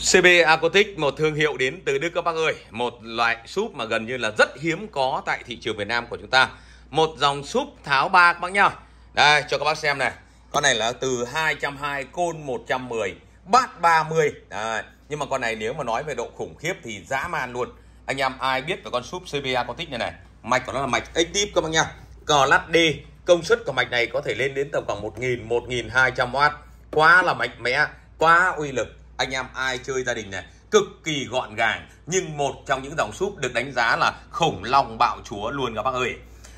CB Acotic một thương hiệu đến từ Đức các bác ơi Một loại súp mà gần như là rất hiếm có tại thị trường Việt Nam của chúng ta Một dòng súp tháo ba các bác nhá Đây cho các bác xem này Con này là từ 220 côn 110 bát 30 Đấy. Nhưng mà con này nếu mà nói về độ khủng khiếp thì dã man luôn Anh em ai biết về con súp CB Acotic này này Mạch của nó là mạch active các bác nhá Cò lắt đi Công suất của mạch này có thể lên đến tầm khoảng 1.000, 1.200W Quá là mạnh mẽ, quá uy lực anh em ai chơi gia đình này cực kỳ gọn gàng nhưng một trong những dòng súp được đánh giá là khủng long bạo chúa luôn các bác ơi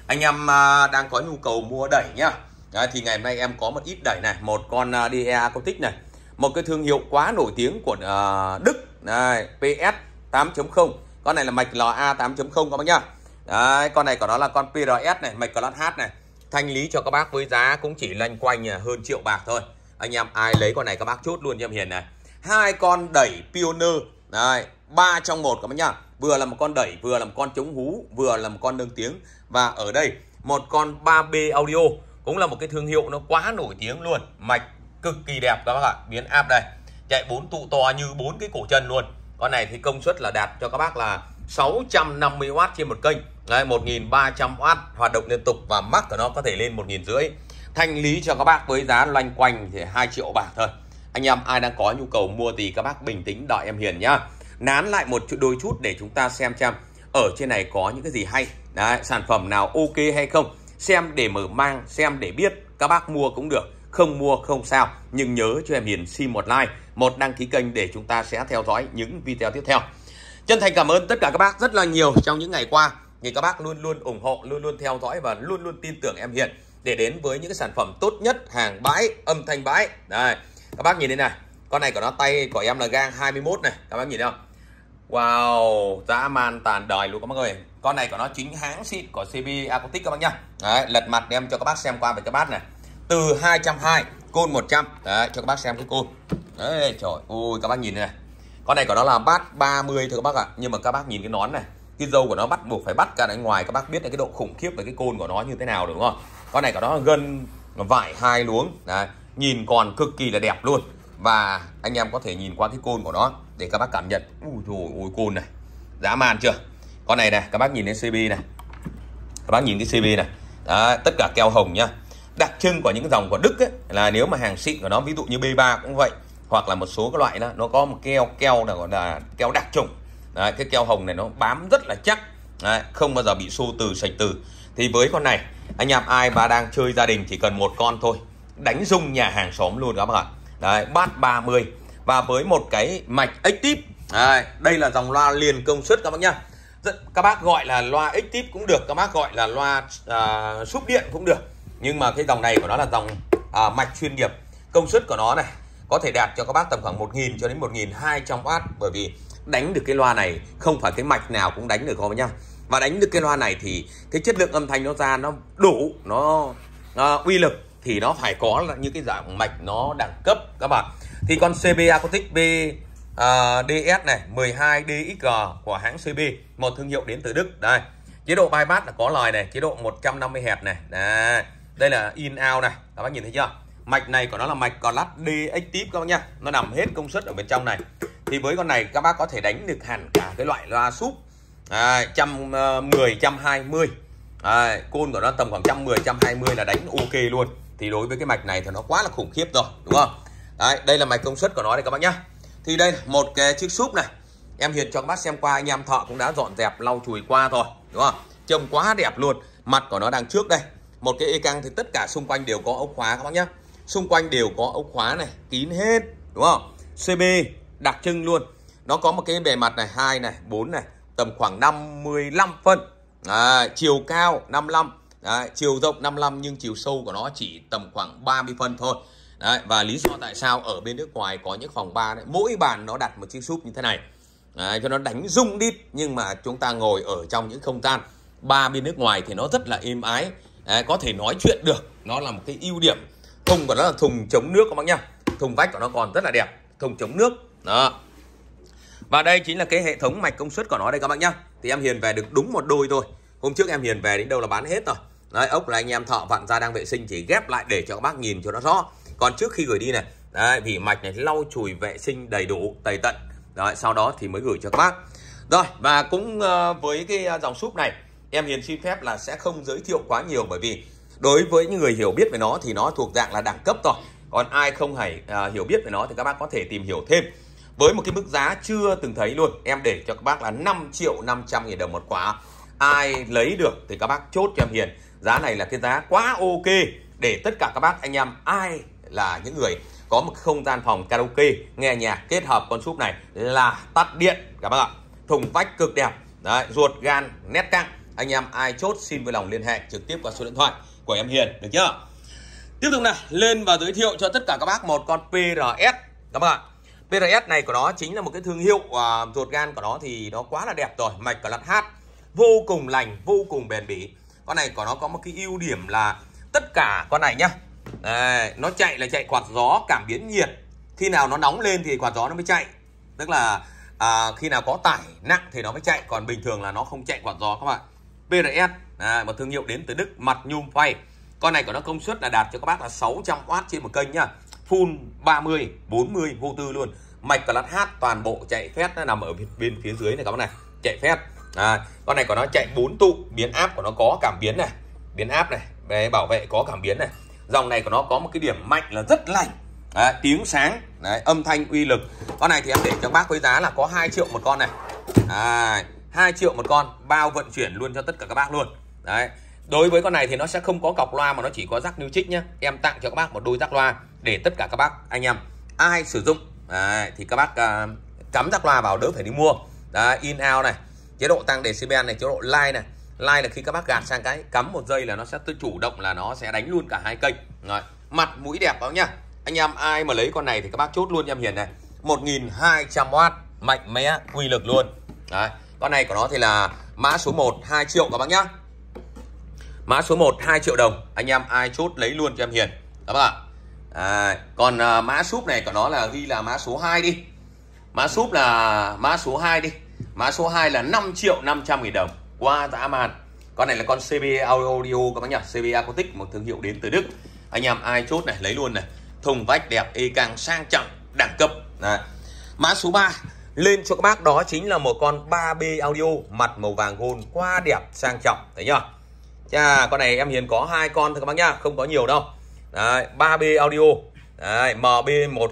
anh em à, đang có nhu cầu mua đẩy nhá Đấy, thì ngày hôm nay em có một ít đẩy này một con à, DE Acotic này một cái thương hiệu quá nổi tiếng của à, Đức này PS 8.0 con này là mạch lò A 8.0 các bác nhá Đấy, con này của nó là con PRS này mạch lót H này thanh lý cho các bác với giá cũng chỉ loanh quanh hơn triệu bạc thôi anh em ai lấy con này các bác chốt luôn cho em hiền này hai con đẩy Pioneer Đấy, ba trong một các bác nhá. Vừa là một con đẩy, vừa là một con chống hú, vừa là một con nâng tiếng và ở đây một con 3B audio cũng là một cái thương hiệu nó quá nổi tiếng luôn, mạch cực kỳ đẹp các bác ạ. Biến áp đây. Chạy bốn tụ to như bốn cái cổ chân luôn. Con này thì công suất là đạt cho các bác là 650W trên một kênh. Đấy, 1300W hoạt động liên tục và mắc của nó có thể lên 1000 rưỡi. Thanh lý cho các bác với giá loanh quanh thì 2 triệu bạc thôi anh em ai đang có nhu cầu mua thì các bác bình tĩnh đợi em hiền nhá nán lại một đôi chút để chúng ta xem xem ở trên này có những cái gì hay Đấy, sản phẩm nào ok hay không xem để mở mang xem để biết các bác mua cũng được không mua không sao nhưng nhớ cho em hiền xin một like một đăng ký kênh để chúng ta sẽ theo dõi những video tiếp theo chân thành cảm ơn tất cả các bác rất là nhiều trong những ngày qua thì các bác luôn luôn ủng hộ luôn luôn theo dõi và luôn luôn tin tưởng em hiền để đến với những cái sản phẩm tốt nhất hàng bãi âm thanh bãi đây các bác nhìn đây này con này của nó tay của em là gang 21 này các bác nhìn thấy không Wow, dã man tàn đời luôn các bác ơi. Con này của nó chính hãng xịn của CB aquatic các bác nhá. Đấy, lật mặt đem cho các bác xem qua về cái bát này. Từ 220 côn 100. Đấy, cho các bác xem cái côn. Đấy, trời ơi các bác nhìn này. Con này của nó là bát 30 thưa các bác ạ. Nhưng mà các bác nhìn cái nón này, cái dâu của nó bắt buộc phải bắt ra đánh ngoài các bác biết là cái độ khủng khiếp về cái côn của nó như thế nào đúng không? Con này của nó gần vải hai luống. Đấy, nhìn còn cực kỳ là đẹp luôn và anh em có thể nhìn qua cái côn của nó để các bác cảm nhận ui trời ôi côn này dã man chưa con này này các bác nhìn cái cb này các bác nhìn cái cb này Đó, tất cả keo hồng nhá đặc trưng của những dòng của đức ấy, là nếu mà hàng xịn của nó ví dụ như b 3 cũng vậy hoặc là một số các loại đó nó có một keo keo là gọi là keo đặc trùng Đấy, cái keo hồng này nó bám rất là chắc Đấy, không bao giờ bị xô từ sạch từ thì với con này anh em ai mà đang chơi gia đình chỉ cần một con thôi đánh rung nhà hàng xóm luôn các bạn ạ đấy bát 30 và với một cái mạch x đấy, đây là dòng loa liền công suất các bác nhá các bác gọi là loa x active cũng được các bác gọi là loa à, súp điện cũng được nhưng mà cái dòng này của nó là dòng à, mạch chuyên nghiệp công suất của nó này có thể đạt cho các bác tầm khoảng 1.000 cho đến 1.200W bởi vì đánh được cái loa này không phải cái mạch nào cũng đánh được các bác nhá và đánh được cái loa này thì cái chất lượng âm thanh nó ra nó đủ nó uh, uy lực thì nó phải có những cái dạng mạch nó đẳng cấp các bạn thì con CB Acoustic B uh, à, DS này 12 DXG của hãng CB một thương hiệu đến từ Đức đây chế độ bài bát là có lời này chế độ 150 Hz này đây. đây là in out này các bác nhìn thấy chưa mạch này của nó là mạch còn lát DX các bác nhá nó nằm hết công suất ở bên trong này thì với con này các bác có thể đánh được hẳn cả cái loại loa súp à, 110 120 à, côn của nó tầm khoảng 110 120 là đánh ok luôn thì đối với cái mạch này thì nó quá là khủng khiếp rồi đúng không đấy đây là mạch công suất của nó đây các bác nhá thì đây là một cái chiếc súp này em hiền cho các bác xem qua anh em thợ cũng đã dọn dẹp lau chùi qua rồi đúng không trông quá đẹp luôn mặt của nó đang trước đây một cái e căng thì tất cả xung quanh đều có ốc khóa các bác nhá xung quanh đều có ốc khóa này kín hết đúng không cb đặc trưng luôn nó có một cái bề mặt này hai này bốn này tầm khoảng 55 phân à, chiều cao 55 Đấy, chiều rộng 55 nhưng chiều sâu của nó chỉ tầm khoảng 30 phân thôi. Đấy, và lý do tại sao ở bên nước ngoài có những phòng ba đấy, mỗi bàn nó đặt một chiếc súp như thế này. Đấy, cho nó đánh rung đít nhưng mà chúng ta ngồi ở trong những không gian ba bên nước ngoài thì nó rất là êm ái, đấy, có thể nói chuyện được. Nó là một cái ưu điểm. Thùng của nó là thùng chống nước các bác nhá. Thùng vách của nó còn rất là đẹp, thùng chống nước. Đó. Và đây chính là cái hệ thống mạch công suất của nó đây các bác nhá. Thì em Hiền về được đúng một đôi thôi. Hôm trước em Hiền về đến đâu là bán hết rồi. Đấy, ốc là anh em thợ vặn ra đang vệ sinh chỉ ghép lại để cho các bác nhìn cho nó rõ. Còn trước khi gửi đi này, đấy, vỉ mạch này lau chùi vệ sinh đầy đủ, tẩy tận. Đấy, sau đó thì mới gửi cho các bác. Rồi, và cũng ờ, với cái ờ, dòng súp này, em Hiền xin phép là sẽ không giới thiệu quá nhiều bởi vì đối với những người hiểu biết về nó thì nó thuộc dạng là đẳng cấp rồi. Còn ai không hãy ờ, hiểu biết về nó thì các bác có thể tìm hiểu thêm. Với một cái mức giá chưa từng thấy luôn, em để cho các bác là 5 triệu 500 nghìn đồng một quả. Ai lấy được thì các bác chốt cho em Hiền giá này là cái giá quá ok để tất cả các bác anh em ai là những người có một không gian phòng karaoke nghe nhạc kết hợp con súp này là tắt điện các bác ạ thùng vách cực đẹp Đấy, ruột gan nét căng anh em ai chốt xin vui lòng liên hệ trực tiếp qua số điện thoại của em Hiền được chưa tiếp tục này lên và giới thiệu cho tất cả các bác một con PRS các bạn PRS này của nó chính là một cái thương hiệu à, ruột gan của nó thì nó quá là đẹp rồi mạch của lặn hát vô cùng lành vô cùng bền bỉ con này của nó có một cái ưu điểm là tất cả con này nhá Đấy, nó chạy là chạy quạt gió cảm biến nhiệt khi nào nó nóng lên thì quạt gió nó mới chạy tức là à, khi nào có tải nặng thì nó mới chạy còn bình thường là nó không chạy quạt gió các bạn PRS à, một thương hiệu đến từ Đức mặt nhôm phay con này của nó công suất là đạt cho các bác là 600W trên một kênh nhá full 30 40 vô tư luôn mạch và lát hát toàn bộ chạy phét nó nằm ở bên, bên phía dưới này các bạn này chạy phét à, con này của nó chạy 4 tụ biến áp của nó có cảm biến này biến áp này về bảo vệ có cảm biến này dòng này của nó có một cái điểm mạnh là rất lành đấy, tiếng sáng đấy, âm thanh uy lực con này thì em để cho bác với giá là có 2 triệu một con này à, 2 triệu một con bao vận chuyển luôn cho tất cả các bác luôn đấy đối với con này thì nó sẽ không có cọc loa mà nó chỉ có rắc níu chích nhá em tặng cho các bác một đôi rắc loa để tất cả các bác anh em ai sử dụng đấy, thì các bác à, cắm rắc loa vào đỡ phải đi mua đấy, in out này chế độ tăng decibel này chế độ like này like là khi các bác gạt sang cái cắm một giây là nó sẽ tự chủ động là nó sẽ đánh luôn cả hai kênh rồi mặt mũi đẹp đó nhá anh em ai mà lấy con này thì các bác chốt luôn em hiền này 1200W mạnh mẽ quy lực luôn đấy con này của nó thì là mã số 1 2 triệu các bác nhá mã số 1 2 triệu đồng anh em ai chốt lấy luôn cho em hiền các bác ạ à, còn à, mã súp này của nó là ghi là mã số 2 đi mã súp là mã số 2 đi Mã số 2 là 5 triệu 500 nghìn đồng qua dã man. Con này là con CB Audio các bác nhá CB Acoustic một thương hiệu đến từ Đức. Anh em ai chốt này lấy luôn này. Thùng vách đẹp, y càng sang trọng, đẳng cấp. Đấy. Mã số 3 lên cho các bác đó chính là một con 3B Audio mặt màu vàng gold qua đẹp sang trọng thấy chưa Chà, con này em hiền có hai con thôi các bác nhá, không có nhiều đâu. Đấy, 3B Audio. Đấy, MB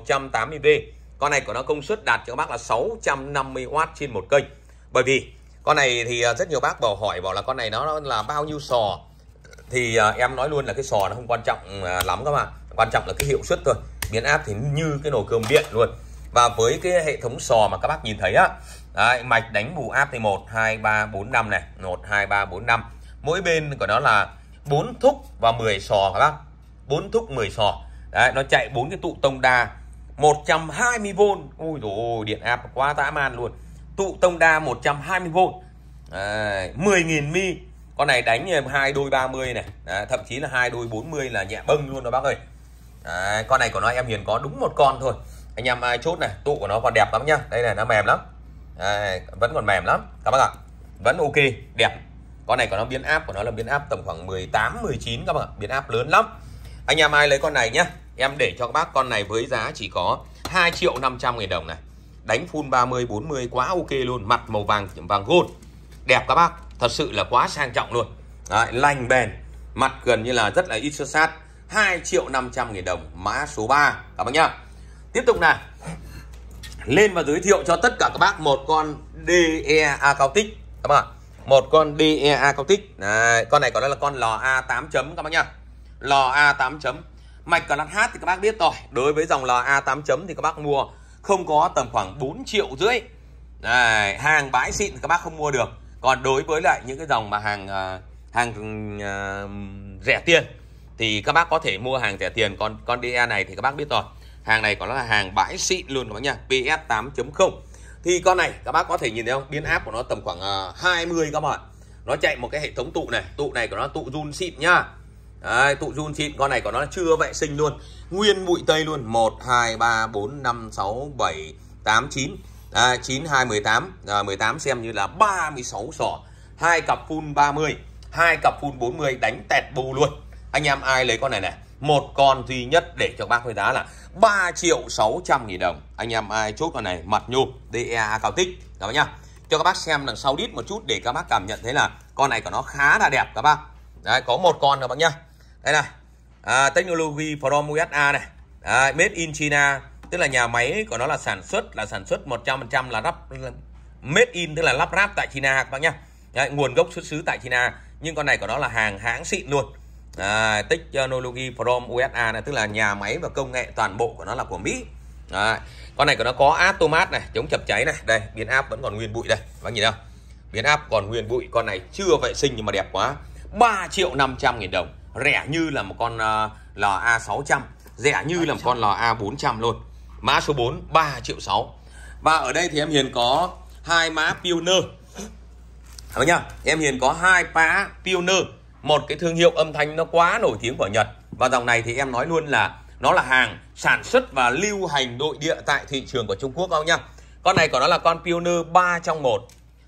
180D con này của nó công suất đạt cho các bác là 650W trên một kênh bởi vì con này thì à, rất nhiều bác bảo hỏi bảo là con này nó là bao nhiêu sò thì à, em nói luôn là cái sò nó không quan trọng à, lắm các bạn quan trọng là cái hiệu suất thôi biến áp thì như cái nồi cơm điện luôn và với cái hệ thống sò mà các bác nhìn thấy á đấy, mạch đánh bù áp thì 1 2 3 4 5 này 1 2 3 4 5 mỗi bên của nó là 4 thúc và 10 sò các bác 4 thúc 10 sò đấy nó chạy bốn cái tụ tông đa 120V Ui dồi ôi, điện áp quá dã man luôn Tụ tông đa 120V à, 10.000 mi Con này đánh hai đôi 30 này à, Thậm chí là hai đôi 40 là nhẹ bâng luôn đó bác ơi à, Con này của nó em nhìn có đúng một con thôi Anh em ai chốt này Tụ của nó còn đẹp lắm nhá Đây này nó mềm lắm à, Vẫn còn mềm lắm Các bác ạ Vẫn ok đẹp Con này của nó biến áp của nó là biến áp tầm khoảng 18-19 các bạn ạ Biến áp lớn lắm Anh em ai lấy con này nhá Em để cho các bác con này với giá chỉ có 2 triệu 500 nghìn đồng này Đánh full 30, 40 quá ok luôn Mặt màu vàng vàng gold Đẹp các bác Thật sự là quá sang trọng luôn Đấy, Lành bền Mặt gần như là rất là ít sơ sát 2 triệu 500 nghìn đồng Mã số 3 Các bác nhá Tiếp tục này Lên và giới thiệu cho tất cả các bác Một con DEA tích Các bác một con DEA cao tích Đấy, Con này còn là con lò A8 chấm các bác nhá Lò A8 chấm Mạch cả lát hát thì các bác biết rồi, đối với dòng là A8 chấm thì các bác mua không có tầm khoảng 4 triệu rưỡi. Đấy, hàng bãi xịn thì các bác không mua được. Còn đối với lại những cái dòng mà hàng à, hàng uh, rẻ tiền thì các bác có thể mua hàng rẻ tiền còn con DE này thì các bác biết rồi. Hàng này còn là hàng bãi xịn luôn các nha, PS8.0. E thì con này các bác có thể nhìn thấy không? Biến áp của nó tầm khoảng uh, à, 20 các bạn. Nó chạy một cái hệ thống tụ này, tụ này của nó tụ run xịn nhá. Đấy, tụ run xịn con này của nó chưa vệ sinh luôn nguyên bụi tây luôn 1 2 3 4 5 6 7 8 9 à, 9 2 18 à, 18 xem như là 36 sỏ hai cặp full 30 hai cặp full 40 đánh tẹt bù luôn anh em ai lấy con này này một con duy nhất để cho bác với giá là 3 triệu 600 nghìn đồng anh em ai chốt con này mặt nhôm DEA cao tích các bác nhá cho các bác xem đằng sau đít một chút để các bác cảm nhận thấy là con này của nó khá là đẹp các bác Đấy, có một con rồi bác nhá đây này à, technology from USA này à, made in China tức là nhà máy của nó là sản xuất là sản xuất 100% là lắp made in tức là lắp ráp tại China các bác nhá Đấy, nguồn gốc xuất xứ tại China nhưng con này của nó là hàng hãng xịn luôn à, technology from USA này tức là nhà máy và công nghệ toàn bộ của nó là của Mỹ à, con này của nó có automat này chống chập cháy này đây biến áp vẫn còn nguyên bụi đây các bạn nhìn không biến áp còn nguyên bụi con này chưa vệ sinh nhưng mà đẹp quá 3 triệu 500 nghìn đồng rẻ như là một con uh, lò A600 rẻ như là một con lò A400 luôn mã số 4 3 triệu 6 và ở đây thì em Hiền có hai mã Pioneer Đúng nhá em Hiền có hai mã Pioneer một cái thương hiệu âm thanh nó quá nổi tiếng của Nhật và dòng này thì em nói luôn là nó là hàng sản xuất và lưu hành nội địa tại thị trường của Trung Quốc không nhá con này của nó là con Pioneer 3 trong 1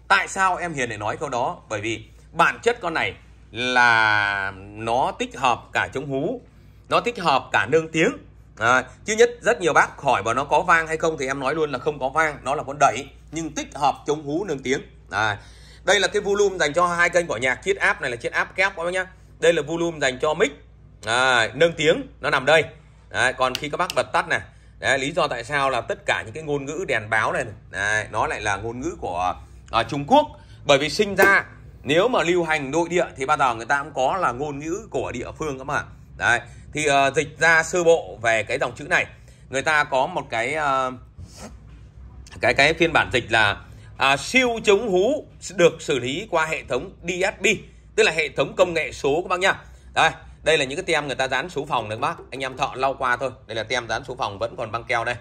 tại sao em Hiền lại nói câu đó bởi vì bản chất con này là nó tích hợp cả chống hú nó tích hợp cả nương tiếng à, chứ nhất rất nhiều bác hỏi bảo nó có vang hay không thì em nói luôn là không có vang nó là con đẩy nhưng tích hợp chống hú nương tiếng à, đây là cái volume dành cho hai kênh của nhạc chiết áp này là chiết áp kép các bác nhá đây là volume dành cho mic à, nâng tiếng nó nằm đây đấy, còn khi các bác bật tắt này đấy, lý do tại sao là tất cả những cái ngôn ngữ đèn báo này, này đấy, nó lại là ngôn ngữ của à, Trung Quốc bởi vì sinh ra nếu mà lưu hành nội địa thì bao giờ người ta cũng có là ngôn ngữ của địa phương các bạn đấy thì uh, dịch ra sơ bộ về cái dòng chữ này người ta có một cái uh, cái cái phiên bản dịch là uh, siêu chống hú được xử lý qua hệ thống DSP tức là hệ thống công nghệ số các bác nhá đây đây là những cái tem người ta dán số phòng đấy bác anh em thọ lau qua thôi đây là tem dán số phòng vẫn còn băng keo đây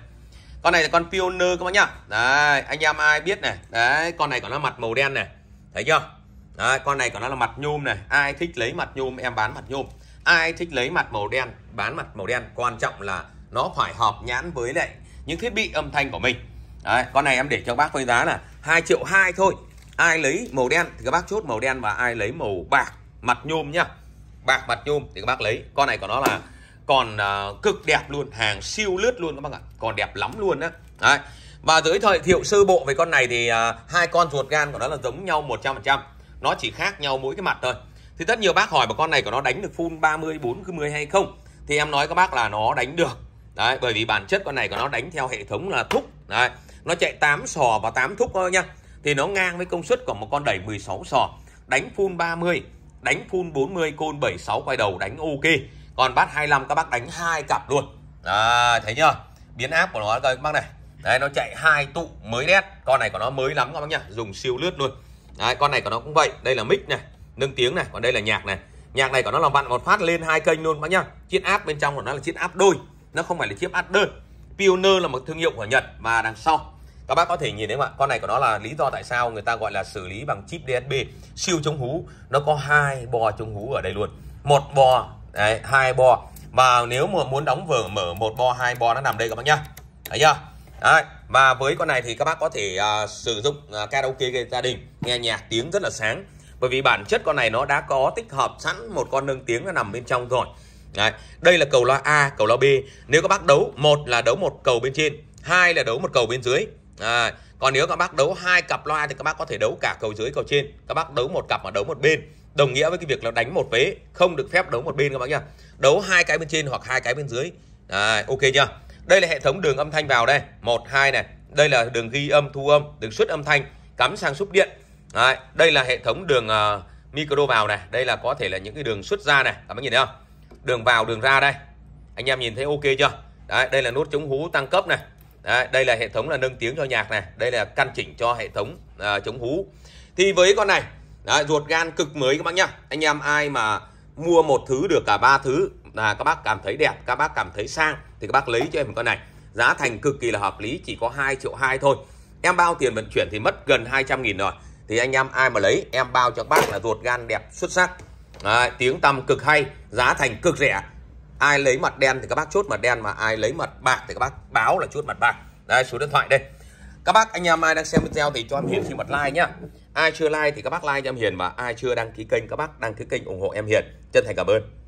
con này là con pioneer các bác nhá đấy anh em ai biết này đấy con này còn nó mặt màu đen này thấy chưa Đấy, con này của nó là mặt nhôm này ai thích lấy mặt nhôm em bán mặt nhôm ai thích lấy mặt màu đen bán mặt màu đen quan trọng là nó phải hợp nhãn với lại những thiết bị âm thanh của mình Đấy, con này em để cho bác với giá là 2 triệu 2 thôi ai lấy màu đen thì các bác chốt màu đen và ai lấy màu bạc mặt nhôm nhá bạc mặt nhôm thì các bác lấy con này của nó là còn uh, cực đẹp luôn hàng siêu lướt luôn các bác ạ còn đẹp lắm luôn đó. đấy và giới thiệu sơ bộ về con này thì uh, hai con ruột gan của nó là giống nhau 100% nó chỉ khác nhau mỗi cái mặt thôi thì rất nhiều bác hỏi mà con này của nó đánh được full 30 40 hay không thì em nói các bác là nó đánh được đấy bởi vì bản chất con này của nó đánh theo hệ thống là thúc đấy nó chạy 8 sò và 8 thúc thôi nha. thì nó ngang với công suất của một con đẩy 16 sò đánh full 30 đánh full 40 côn 76 quay đầu đánh ok còn bát 25 các bác đánh hai cặp luôn à, thấy chưa biến áp của nó các bác này đấy nó chạy hai tụ mới đét con này của nó mới lắm các bác nhá dùng siêu lướt luôn Đấy, con này của nó cũng vậy đây là mic này nâng tiếng này còn đây là nhạc này nhạc này của nó là vặn một phát lên hai kênh luôn bác nhá chiếc áp bên trong của nó là chiếc áp đôi nó không phải là chiếc áp đơn Pioneer là một thương hiệu của Nhật và đằng sau các bác có thể nhìn thấy không ạ con này của nó là lý do tại sao người ta gọi là xử lý bằng chip DSP siêu chống hú nó có hai bò chống hú ở đây luôn một bò đấy, hai bò và nếu mà muốn đóng vở mở một bò hai bò nó nằm đây các bác nhá thấy chưa Đấy, và với con này thì các bác có thể uh, sử dụng uh, karaoke gia đình nghe nhạc tiếng rất là sáng bởi vì bản chất con này nó đã có tích hợp sẵn một con nâng tiếng nó nằm bên trong rồi Đấy, đây là cầu loa A cầu loa B nếu các bác đấu một là đấu một cầu bên trên hai là đấu một cầu bên dưới à, còn nếu các bác đấu hai cặp loa thì các bác có thể đấu cả cầu dưới cầu trên các bác đấu một cặp mà đấu một bên đồng nghĩa với cái việc là đánh một vế không được phép đấu một bên các bác nhá đấu hai cái bên trên hoặc hai cái bên dưới à, ok chưa đây là hệ thống đường âm thanh vào đây, một hai này. Đây là đường ghi âm thu âm, đường xuất âm thanh cắm sang xúc điện. Đấy, đây là hệ thống đường uh, micro vào này, đây là có thể là những cái đường xuất ra này, các bạn nhìn thấy không? Đường vào, đường ra đây. Anh em nhìn thấy ok chưa? Đấy, đây là nút chống hú tăng cấp này. Đấy, đây là hệ thống là nâng tiếng cho nhạc này, đây là căn chỉnh cho hệ thống uh, chống hú. Thì với con này, đấy, ruột gan cực mới các bác nhá. Anh em ai mà mua một thứ được cả ba thứ là các bác cảm thấy đẹp các bác cảm thấy sang thì các bác lấy cho em con này giá thành cực kỳ là hợp lý chỉ có 2 triệu 2 thôi em bao tiền vận chuyển thì mất gần 200 nghìn rồi thì anh em ai mà lấy em bao cho các bác là ruột gan đẹp xuất sắc à, tiếng tăm cực hay giá thành cực rẻ ai lấy mặt đen thì các bác chốt mặt đen mà ai lấy mặt bạc thì các bác báo là chốt mặt bạc đây số điện thoại đây các bác anh em ai đang xem video thì cho em hiền xin một like nhá ai chưa like thì các bác like cho em hiền và ai chưa đăng ký kênh các bác đăng ký kênh ủng hộ em hiền chân thành cảm ơn